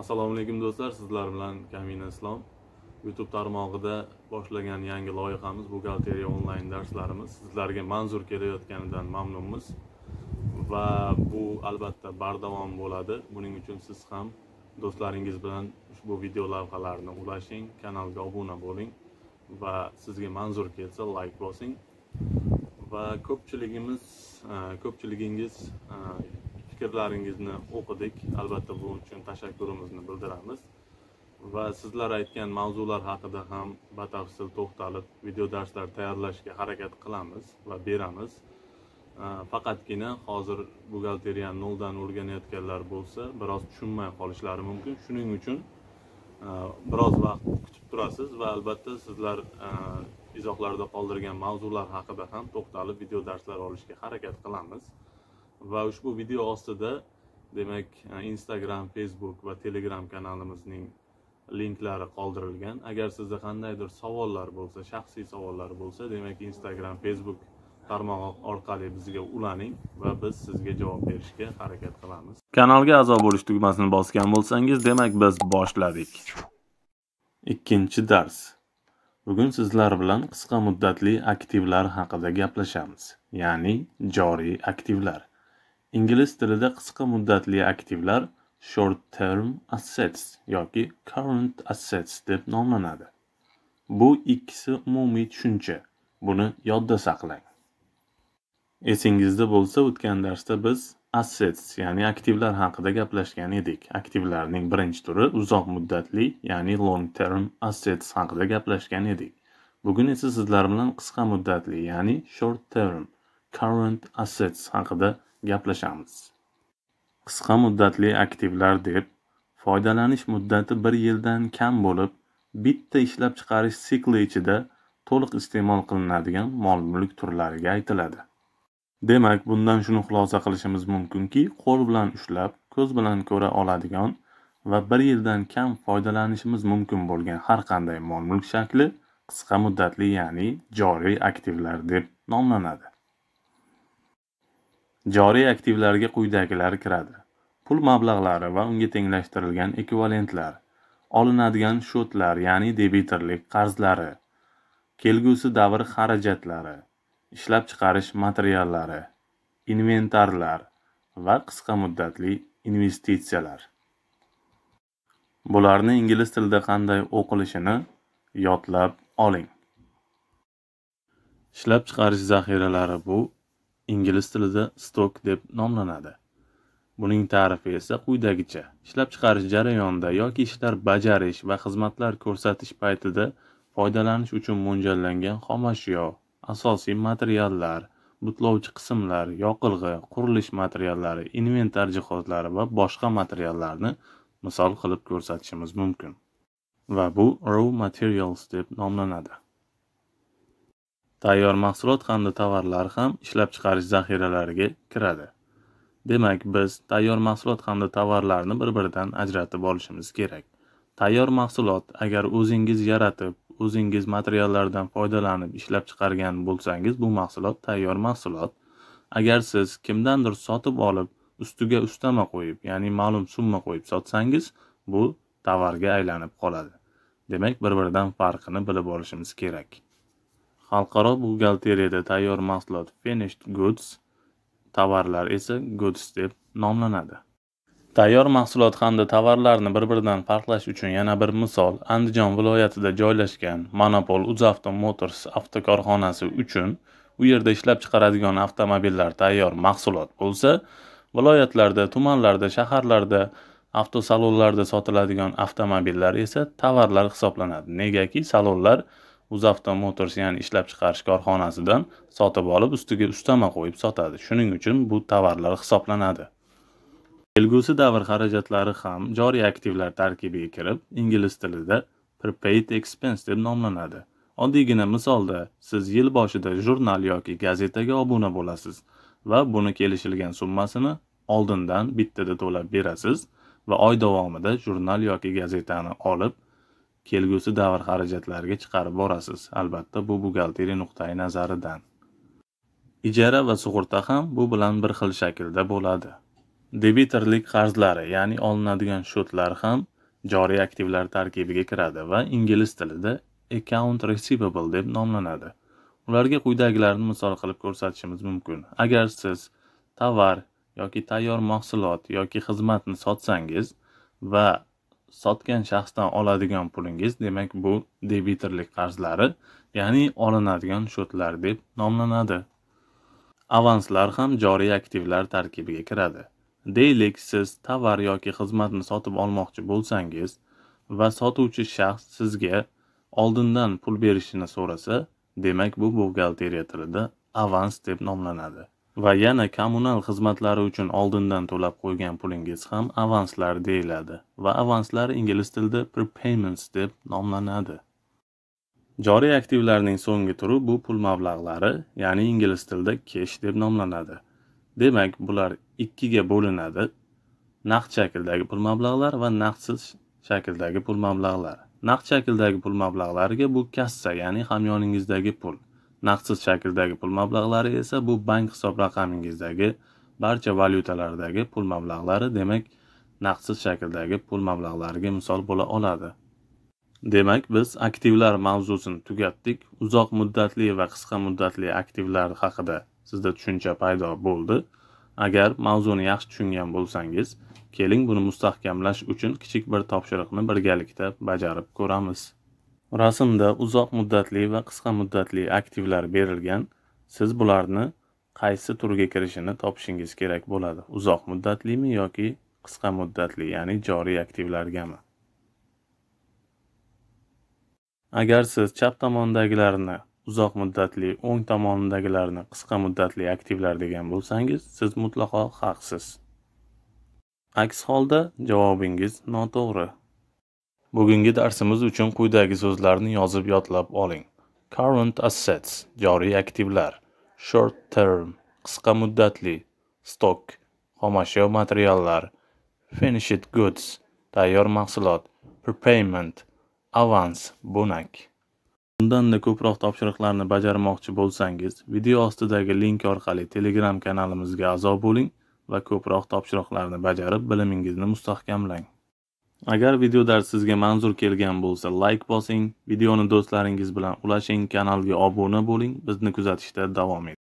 assalomu alaykum do'stlar sizlar bilan kamina islom youtube tarmog'ida boshlagan yangi loyihamiz buxgalteriya onlayn darslarimiz sizlarga manzur kelayotganidan mamnunmiz va bu albatta bardavom bo'ladi buning uchun siz ham do'stlaringiz bilan ushbu video lavhalarni ulashing kanalga obuna bo'ling va sizga manzur kelsa layk bosing va ko'pchiligimiz ko'pchiligingiz fikrlaringizni o'qidik albatta bu uchun tashakkurimizni bildiramiz va sizlar aytgan mavzular haqida ham batafsil to'xtalib video darslar tayyorlashga harakat qilamiz va beramiz faqatgina hozir buxgalteriyani noldan o'rganayotganlar bo'lsa biroz tushunmay qolishlari mumkin shuning uchun biroz vaqt kutib turasiz va albatta sizlar izohlarda qoldirgan mavzular haqida ham to'xtalib video darslar olishga harakat qilamiz va ushbu video ostida demak e, instagram facebook va telegram kanalimizning linklari qoldirilgan agar sizda qandaydir savollar bo'lsa shaxsiy savollar bo'lsa demak instagram facebook tarmog'i orqali bizga ulaning va biz sizga javob berishga harakat qilamiz kanalga a'zo bo'lish tugmasini bosgan bo'lsangiz demak biz boshladik ikkinchi dars bugun sizlar bilan qisqa muddatli aktivlar haqida gaplashamiz ya'ni joriy aktivlar ingliz tilida qisqa muddatli aktivlar short term assets yoki current assets deb nomlanadi bu ikkisi umumiy tushuncha buni yodda saqlang esingizda bo'lsa o'tgan darsda biz assets ya'ni aktivlar haqida gaplashgan edik aktivlarning birinchi turi uzoq muddatli ya'ni long term assets haqida gaplashgan edik bugun esa sizlar bilan qisqa muddatli ya'ni short term current assets haqida gaplashamiz qisqa muddatli aktivlar deb foydalanish muddati bir yildan kam bo'lib bitta ishlab chiqarish sikli ichida to'liq iste'mol qilinadigan mol mulk turlariga aytiladi demak bundan shuni xulosa qilishimiz mumkinki qo'l bilan ushlab ko'z bilan ko'ra oladigan va bir yildan kam foydalanishimiz mumkin bo'lgan har qanday mol mulk shakli qisqa muddatli ya'ni joriy aktivlar deb nomlanadi joriy aktivlarga quyidagilar kiradi pul mablag'lari va unga tenglashtirilgan ekvivalentlar olinadigan shotlar ya'ni debitorlik qarzlari kelgusi davr xarajatlari ishlab chiqarish materiallari inventarlar va qisqa muddatli investitsiyalar bularni ingliz tilida qanday o'qilishini yodlab oling ishlab chiqarish zaxiralari bu ingliz tilida stok deb nomlanadi buning ta'rifi esa quyidagicha ishlab chiqarish jarayonida yoki ishlar bajarish va xizmatlar ko'rsatish paytida foydalanish uchun mo'ljallangan xomashyo asosiy materiallar butlovchi qismlar yoqilg'i qurilish materiallari inventar jihozlari va boshqa materiallarni misol qilib ko'rsatishimiz mumkin va bu raw materials deb nomlanadi tayyor mahsulot hamda tovarlar ham ishlab chiqarish zaxiralariga kiradi demak biz tayyor mahsulot hamda tovarlarni bir biridan ajratib olishimiz kerak tayyor mahsulot agar o'zingiz yaratib o'zingiz materiallardan foydalanib ishlab chiqargan bo'lsangiz bu mahsulot tayyor mahsulot agar siz kimdandir sotib olib ustiga ustama qo'yib ya'ni ma'lum summa qo'yib sotsangiz bu tovarga aylanib qoladi demak bir biridan farqini bilib olishimiz kerak xalqaro buxgalteriyada tayyor mahsulot finished goods tovarlar esa goods deb nomlanadi tayyor mahsulot hamda tovarlarni bir biridan farqlash uchun yana bir misol andijon viloyatida joylashgan monopol uzavto motors avtokorxonasi uchun u yerda ishlab chiqaradigan avtomobillar tayyor mahsulot bo'lsa viloyatlarda tumanlarda shaharlarda avtosalonlarda sotiladigan avtomobillar esa tovarlar hisoblanadi negaki salonlar uzavto Motors ya'ni ishlab chiqarish korxonasidan sotib olib ustiga ustama qo'yib sotadi shuning uchun bu tovarlar hisoblanadi kelgusi davr xarajatlari ham joriy aktivlar tarkibiga kirib ingliz tilida prepaid expense deb nomlanadi oddiygina misolda siz yil boshida jurnal yoki gazetaga obuna bo'lasiz va buni kelishilgan summasini oldindan bittada to'lab berasiz va oy davomida jurnal yoki gazetani olib kelgusi davr xarajatlariga chiqarib borasiz albatta bu buxgalteriya nuqtai nazaridan ijara va sug'urta ham bu bilan bir xil shaklda bo'ladi debitorlik qarzlari ya'ni olinadigan shotlar ham joriy aktivlar tarkibiga kiradi va ingliz tilida account receivable deb nomlanadi ularga quyidagilarni misol qilib ko'rsatishimiz mumkin agar siz tovar yoki tayyor mahsulot yoki xizmatni sotsangiz va sotgan shaxsdan oladigan pulingiz demak bu debitorlik qarzlari ya'ni olinadigan sho'tlar deb nomlanadi avanslar ham joriy aktivlar tarkibiga kiradi deylik siz tovar yoki xizmatni sotib olmoqchi bo'lsangiz va sotuvchi shaxs sizga oldindan pul berishini so'rasa demak bu buxgalteriya tilida avans deb nomlanadi va yana kommunal xizmatlari uchun oldindan to'lab qo'ygan pulingiz ham avanslar deyiladi va avanslar ingliz tilida prepayments deb nomlanadi joriy aktivlarning so'nggi turi bu pul mablag'lari ya'ni ingliz tilida kesh deb nomlanadi demak bular ikkiga bo'linadi naqd shakldagi pul mablag'lar va naqdsiz shakldagi pul mablag'lar naqd shakldagi pul mablag'lariga bu kassa ya'ni hamyoningizdagi pul naqdsiz shakldagi pul mablag'lari esa bu bank hisob raqamingizdagi barcha valyutalardagi pul mablag'lari demak naqdsiz shakldagi pul mablag'lariga misol bo'la oladi demak biz aktivlar mavzusini tugatdik uzoq muddatli va qisqa muddatli aktivlar haqida sizda tushuncha paydo bo'ldi agar mavzuni yaxshi tushungan bo'lsangiz keling buni mustahkamlash uchun kichik bir topshiriqni birgalikda bajarib ko'ramiz Rasmda uzoq muddatli va qisqa muddatli aktivlar berilgan, siz bularni qaysi turga kirishini topishingiz kerak bo'ladi. Uzoq muddatlimi yoki qisqa muddatli, ya'ni joriy aktivlargami? Agar siz chap tomondagilarni uzoq muddatli, o'ng tomonidagilarni qisqa muddatli aktivlar degan bo'lsangiz, siz mutlaqo haqsiz. Aks holda javobingiz noto'g'ri. bugungi darsimiz uchun quyidagi so'zlarni yozib yodlab oling current assets joriy aktivlar short term qisqa muddatli stock xomashyo materiallar finished goods tayyor mahsulot prepayment avans bo'nak Undan da ko'proq topshiriqlarni bajarmoqchi bo'lsangiz, video ostidagi link orqali Telegram kanalimizga a'zo bo'ling va ko'proq topshiriqlarni bajarib, bilimingizni mustahkamlang. agar video dars sizga manzur kelgan bo'lsa like bosing videoni do'stlaringiz bilan ulashing kanalga obuna bo'ling bizni kuzatishda davom eting